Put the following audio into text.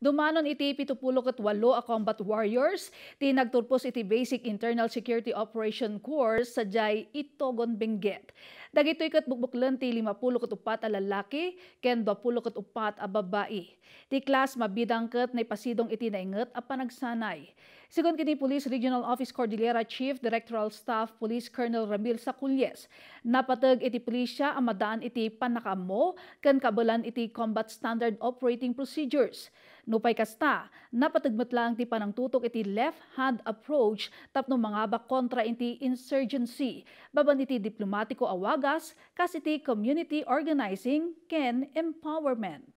Dumanon iti pitupulok at walo a combat warriors, ti nagturpos iti Basic Internal Security Operation Course sa Jai Itogon Benguet. Dagito ikat bukbuklan ti limapulok at upat a lalaki, ken bapulok at upat a babae. Ti class mabidang kat na ipasidong iti naingat a panagsanay. Sigon kini Police Regional Office Cordillera Chief Directoral Staff Police Colonel Ramil Sakulyes, napatag iti pulisya ang madaan iti panakamo kan kabalan iti Combat Standard Operating Procedures. Nupay kasta, napatagmat lang ti panangtutok iti left-hand approach tapno mga kontra iti insurgency, baban iti diplomatiko awagas kas iti community organizing ken empowerment.